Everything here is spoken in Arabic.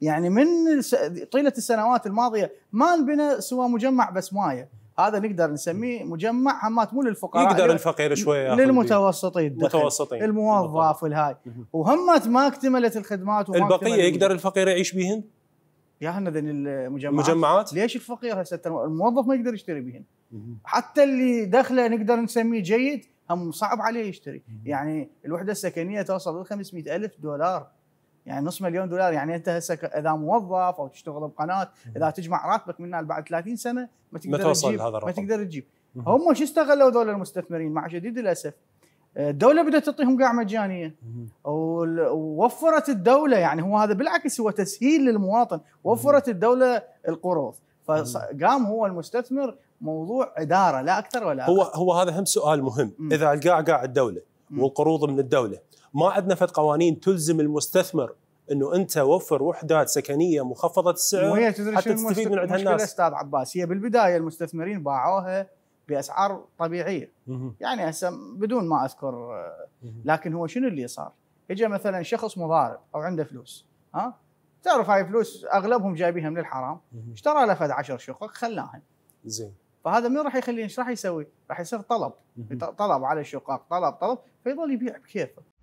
يعني من طيله السنوات الماضيه ما انبنى سوى مجمع بس مايه هذا نقدر نسميه مجمع حمات مو للفقراء يقدر الفقير شويه للمتوسطين المتوسطين الموظف والهاي وهمات ما اكتملت الخدمات وما البقيه يقدر الفقير يعيش بهن؟ يا احنا ذن المجمعات مجمعات؟ ليش الفقير هسه الموظف ما يقدر يشتري بهن حتى اللي دخله نقدر نسميه جيد هم صعب عليه يشتري يعني الوحده السكنيه توصل ل 500 الف دولار يعني نص مليون دولار يعني انت هسه اذا موظف او تشتغل بقناه اذا تجمع راتبك منها بعد 30 سنه ما تقدر تجيب هذا الرقم. ما تقدر تجيب هم شو استغلوا هذول المستثمرين مع شديد الاسف آه، الدوله بدات تعطيهم قاع مجانيه ووفرت الدوله يعني هو هذا بالعكس هو تسهيل للمواطن وفرت الدوله القروض فقام هو المستثمر موضوع اداره لا اكثر ولا أكثر. هو هو هذا هم سؤال مهم اذا القاع قاع الدوله والقروض من الدوله ما عندنا فد قوانين تلزم المستثمر انه انت وفر وحدات سكنيه مخفضه السعر وهي حتى تستفيد من عندها الناس استاذ عباس هي بالبدايه المستثمرين باعوها باسعار طبيعيه يعني هسه بدون ما اذكر لكن هو شنو اللي صار؟ اجى مثلا شخص مضارب او عنده فلوس ها تعرف هاي فلوس اغلبهم جايبينها من الحرام اشترى له فد 10 شقق خلاهن زين فهذا من راح يخليه ايش راح يسوي؟ راح يصير طلب طلب على الشقق طلب طلب فيظل يبيع بكيفه